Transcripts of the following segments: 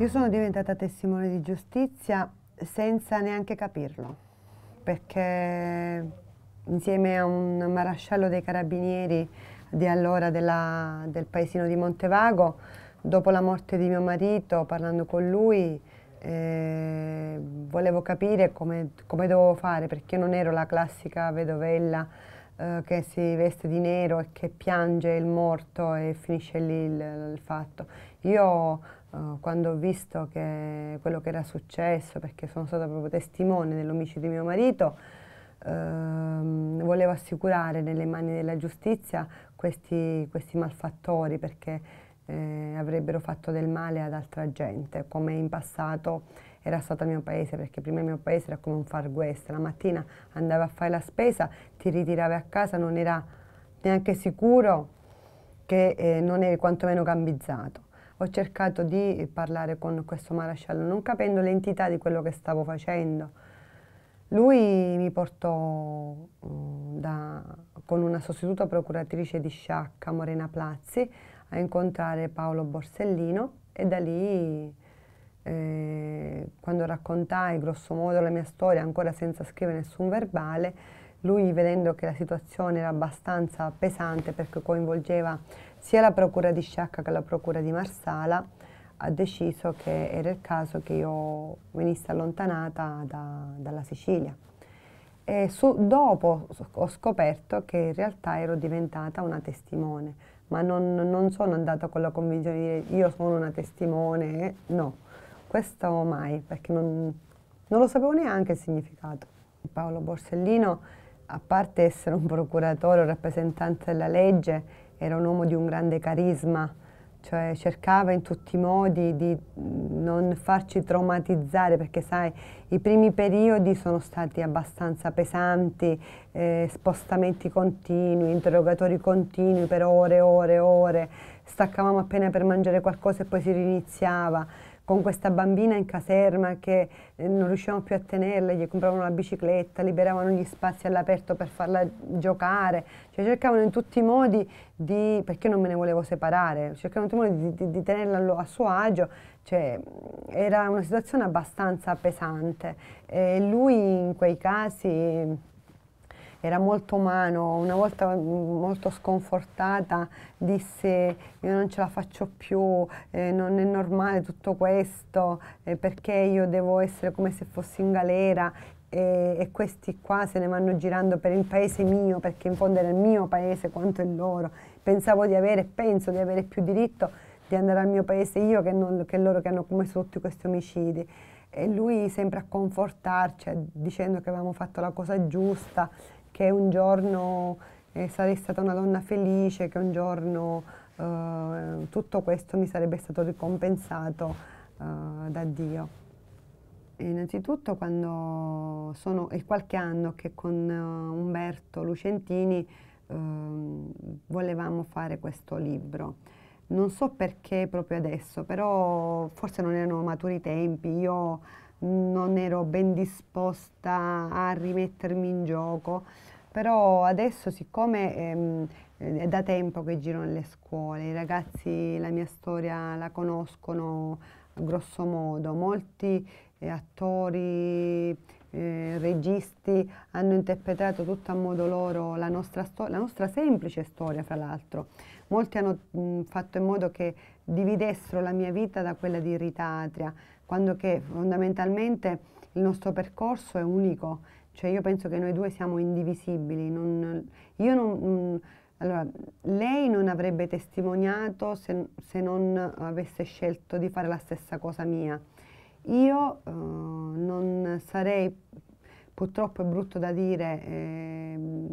Io sono diventata testimone di giustizia senza neanche capirlo, perché insieme a un marascello dei carabinieri di allora della, del paesino di Montevago, dopo la morte di mio marito, parlando con lui, eh, volevo capire come, come, dovevo fare, perché io non ero la classica vedovella eh, che si veste di nero e che piange il morto e finisce lì il, il fatto. Io eh, quando ho visto che quello che era successo, perché sono stata proprio testimone dell'omicidio di mio marito, ehm, volevo assicurare nelle mani della giustizia questi, questi malfattori perché eh, avrebbero fatto del male ad altra gente, come in passato era stato il mio paese, perché prima il mio paese era come un far west, la mattina andava a fare la spesa, ti ritiravi a casa, non era neanche sicuro che eh, non eri quantomeno gambizzato ho cercato di parlare con questo marasciallo, non capendo l'entità di quello che stavo facendo. Lui mi portò mm, da, con una sostituta procuratrice di Sciacca, Morena Plazzi, a incontrare Paolo Borsellino e da lì, eh, quando raccontai grossomodo la mia storia, ancora senza scrivere nessun verbale, lui, vedendo che la situazione era abbastanza pesante perché coinvolgeva sia la procura di Sciacca che la procura di Marsala, ha deciso che era il caso che io venisse allontanata da, dalla Sicilia. E su, dopo ho scoperto che in realtà ero diventata una testimone, ma non, non sono andata con la convinzione di dire io sono una testimone, no, questo mai, perché non, non lo sapevo neanche il significato. Paolo Borsellino a parte essere un procuratore, un rappresentante della legge, era un uomo di un grande carisma, cioè cercava in tutti i modi di non farci traumatizzare perché sai i primi periodi sono stati abbastanza pesanti, eh, spostamenti continui, interrogatori continui per ore e ore e ore, staccavamo appena per mangiare qualcosa e poi si riniziava con questa bambina in caserma che eh, non riuscivamo più a tenerla, gli compravano la bicicletta, liberavano gli spazi all'aperto per farla giocare, cioè cercavano in tutti i modi di, perché non me ne volevo separare, cercavano in tutti i modi di, di, di tenerla a suo agio, cioè era una situazione abbastanza pesante e lui in quei casi era molto umano, una volta mm, molto sconfortata disse io non ce la faccio più, eh, non è normale tutto questo, eh, perché io devo essere come se fossi in galera e, e, questi qua se ne vanno girando per il paese mio, perché in fondo era il mio paese quanto il loro, pensavo di avere, penso di avere più diritto di andare al mio paese io che, non, che loro che hanno commesso tutti questi omicidi e lui sempre a confortarci dicendo che avevamo fatto la cosa giusta, che un giorno eh, sarei stata una donna felice, che un giorno eh, tutto questo mi sarebbe stato ricompensato eh, da Dio. E innanzitutto quando sono, è qualche anno che con eh, Umberto Lucentini ehm, volevamo fare questo libro non so perché proprio adesso, però forse non erano maturi i tempi, io non ero ben disposta a rimettermi in gioco, però adesso siccome ehm, è da tempo che giro nelle scuole, i ragazzi la mia storia la conoscono grosso modo, molti eh, attori eh, registi hanno interpretato tutto a modo loro la nostra, la nostra semplice storia, fra l'altro. Molti hanno mh, fatto in modo che dividessero la mia vita da quella di Rita Atria, quando che fondamentalmente il nostro percorso è unico, cioè io penso che noi due siamo indivisibili. Non, io non, mh, allora, lei non avrebbe testimoniato se, se, non avesse scelto di fare la stessa cosa mia. Io eh, non sarei, purtroppo è brutto da dire, eh,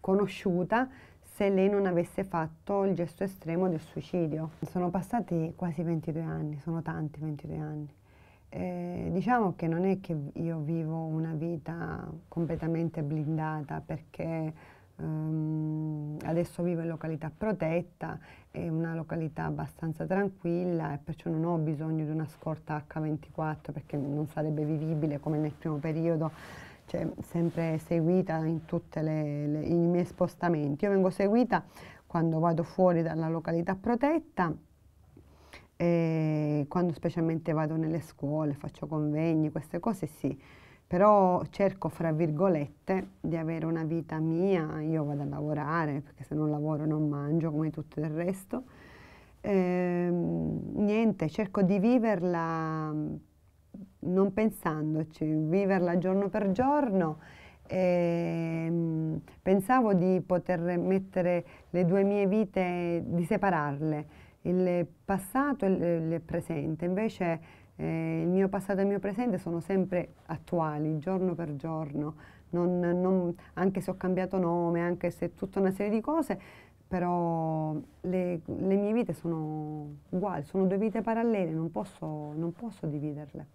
conosciuta se lei non avesse fatto il gesto estremo del suicidio. Sono passati quasi 22 anni, sono tanti 22 anni. Eh, diciamo che non è che io vivo una vita completamente blindata perché Um, adesso vivo in località protetta, è una località abbastanza tranquilla e perciò non ho bisogno di una scorta H24 perché non sarebbe vivibile come nel primo periodo, cioè sempre seguita in tutti i miei spostamenti. Io vengo seguita quando vado fuori dalla località protetta e eh, quando specialmente vado nelle scuole, faccio convegni, queste cose sì però cerco, fra virgolette, di avere una vita mia, io vado a lavorare, perché se non lavoro non mangio come tutto il resto. Eh, niente, cerco di viverla non pensandoci, viverla giorno per giorno. E, ehm, pensavo di poter mettere le due mie vite, di separarle, il passato e il presente. Invece eh, il mio passato e il mio presente sono sempre attuali, giorno per giorno, non, non, anche se ho cambiato nome, anche se tutta una serie di cose, però le, le mie vite sono uguali, sono due vite parallele, non posso, non posso dividerle.